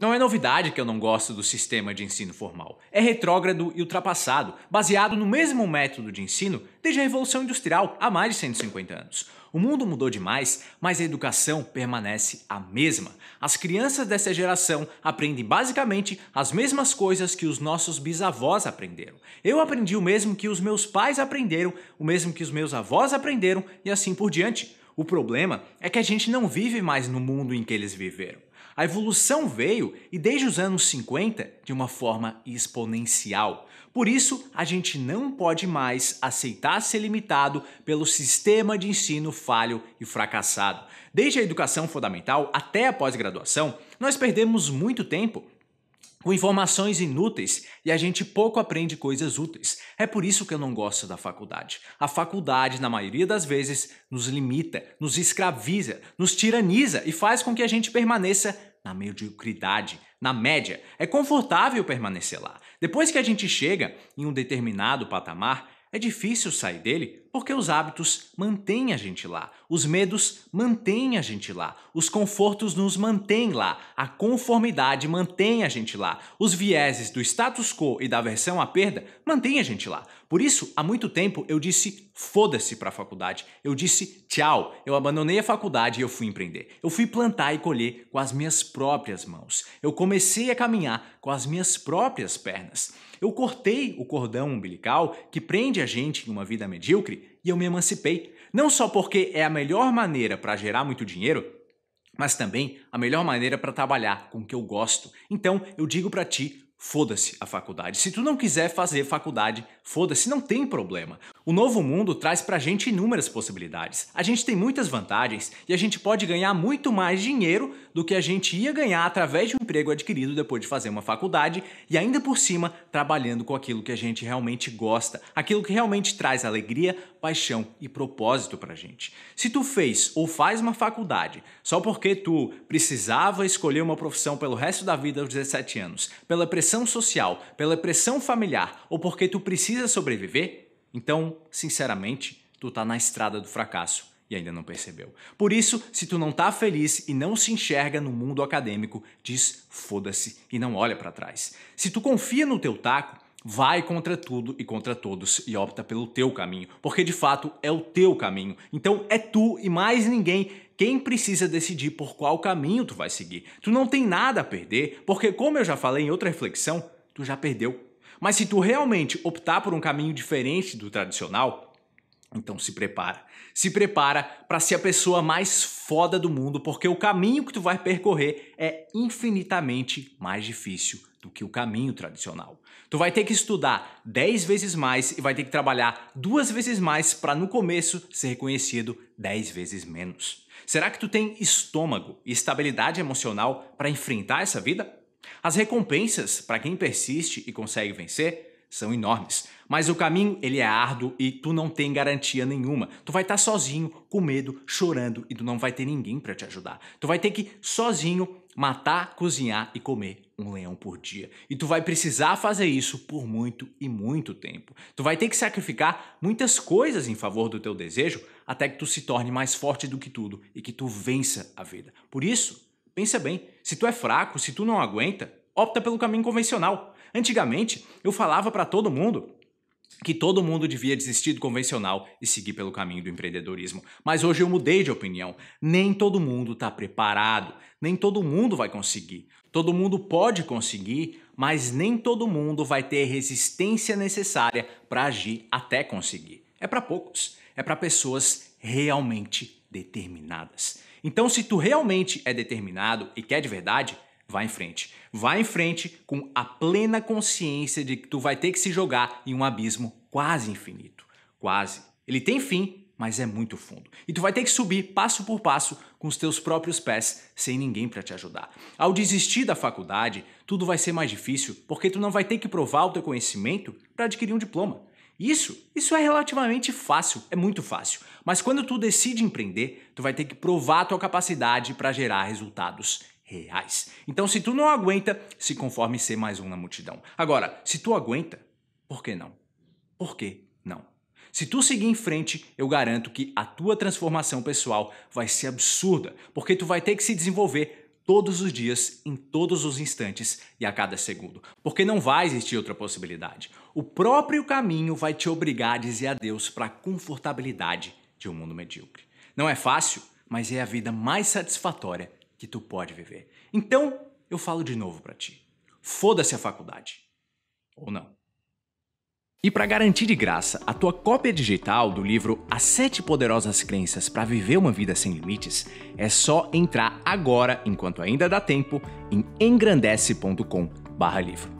Não é novidade que eu não gosto do sistema de ensino formal. É retrógrado e ultrapassado, baseado no mesmo método de ensino desde a Revolução Industrial, há mais de 150 anos. O mundo mudou demais, mas a educação permanece a mesma. As crianças dessa geração aprendem basicamente as mesmas coisas que os nossos bisavós aprenderam. Eu aprendi o mesmo que os meus pais aprenderam, o mesmo que os meus avós aprenderam e assim por diante. O problema é que a gente não vive mais no mundo em que eles viveram. A evolução veio e desde os anos 50 de uma forma exponencial. Por isso, a gente não pode mais aceitar ser limitado pelo sistema de ensino falho e fracassado. Desde a educação fundamental até a pós-graduação, nós perdemos muito tempo com informações inúteis e a gente pouco aprende coisas úteis. É por isso que eu não gosto da faculdade. A faculdade, na maioria das vezes, nos limita, nos escraviza, nos tiraniza e faz com que a gente permaneça na mediocridade, na média. É confortável permanecer lá. Depois que a gente chega em um determinado patamar, é difícil sair dele porque os hábitos mantêm a gente lá, os medos mantêm a gente lá, os confortos nos mantêm lá, a conformidade mantém a gente lá, os vieses do status quo e da aversão à perda mantêm a gente lá. Por isso, há muito tempo eu disse foda-se para a faculdade, eu disse tchau, eu abandonei a faculdade e eu fui empreender. Eu fui plantar e colher com as minhas próprias mãos. Eu comecei a caminhar com as minhas próprias pernas. Eu cortei o cordão umbilical que prende a gente em uma vida medíocre e eu me emancipei. Não só porque é a melhor maneira para gerar muito dinheiro, mas também a melhor maneira para trabalhar com o que eu gosto. Então, eu digo para ti, Foda-se a faculdade. Se tu não quiser fazer faculdade, foda-se, não tem problema. O novo mundo traz pra gente inúmeras possibilidades. A gente tem muitas vantagens e a gente pode ganhar muito mais dinheiro do que a gente ia ganhar através de um emprego adquirido depois de fazer uma faculdade e ainda por cima trabalhando com aquilo que a gente realmente gosta, aquilo que realmente traz alegria, paixão e propósito para a gente. Se tu fez ou faz uma faculdade só porque tu precisava escolher uma profissão pelo resto da vida aos 17 anos, pela pressão social, pela pressão familiar ou porque tu precisa sobreviver, então, sinceramente, tu tá na estrada do fracasso e ainda não percebeu. Por isso, se tu não tá feliz e não se enxerga no mundo acadêmico, diz foda-se e não olha para trás. Se tu confia no teu taco, vai contra tudo e contra todos e opta pelo teu caminho, porque de fato é o teu caminho. Então é tu e mais ninguém quem precisa decidir por qual caminho tu vai seguir. Tu não tem nada a perder, porque como eu já falei em outra reflexão, tu já perdeu. Mas se tu realmente optar por um caminho diferente do tradicional, então se prepara. Se prepara para ser a pessoa mais foda do mundo, porque o caminho que tu vai percorrer é infinitamente mais difícil do que o caminho tradicional. Tu vai ter que estudar 10 vezes mais e vai ter que trabalhar duas vezes mais para no começo ser reconhecido 10 vezes menos. Será que tu tem estômago e estabilidade emocional para enfrentar essa vida? As recompensas para quem persiste e consegue vencer são enormes. Mas o caminho, ele é árduo e tu não tem garantia nenhuma. Tu vai estar tá sozinho, com medo, chorando e tu não vai ter ninguém para te ajudar. Tu vai ter que sozinho matar, cozinhar e comer um leão por dia. E tu vai precisar fazer isso por muito e muito tempo. Tu vai ter que sacrificar muitas coisas em favor do teu desejo até que tu se torne mais forte do que tudo e que tu vença a vida. Por isso, pensa bem, se tu é fraco, se tu não aguenta, opta pelo caminho convencional. Antigamente, eu falava para todo mundo que todo mundo devia desistir do convencional e seguir pelo caminho do empreendedorismo. Mas hoje eu mudei de opinião. Nem todo mundo está preparado, nem todo mundo vai conseguir. Todo mundo pode conseguir, mas nem todo mundo vai ter resistência necessária para agir até conseguir. É para poucos, é para pessoas realmente determinadas. Então, se tu realmente é determinado e quer de verdade, Vai em frente. Vai em frente com a plena consciência de que tu vai ter que se jogar em um abismo quase infinito. Quase. Ele tem fim, mas é muito fundo. E tu vai ter que subir passo por passo com os teus próprios pés, sem ninguém para te ajudar. Ao desistir da faculdade, tudo vai ser mais difícil, porque tu não vai ter que provar o teu conhecimento para adquirir um diploma. Isso, isso é relativamente fácil, é muito fácil. Mas quando tu decide empreender, tu vai ter que provar a tua capacidade para gerar resultados reais. Então, se tu não aguenta, se conforme ser mais um na multidão. Agora, se tu aguenta, por que não? Por que não? Se tu seguir em frente, eu garanto que a tua transformação pessoal vai ser absurda, porque tu vai ter que se desenvolver todos os dias, em todos os instantes e a cada segundo, porque não vai existir outra possibilidade. O próprio caminho vai te obrigar a dizer adeus para a confortabilidade de um mundo medíocre. Não é fácil, mas é a vida mais satisfatória que tu pode viver. Então, eu falo de novo para ti. Foda-se a faculdade. Ou não. E para garantir de graça a tua cópia digital do livro As Sete Poderosas Crenças para Viver uma Vida Sem Limites, é só entrar agora, enquanto ainda dá tempo, em engrandece.com/livro.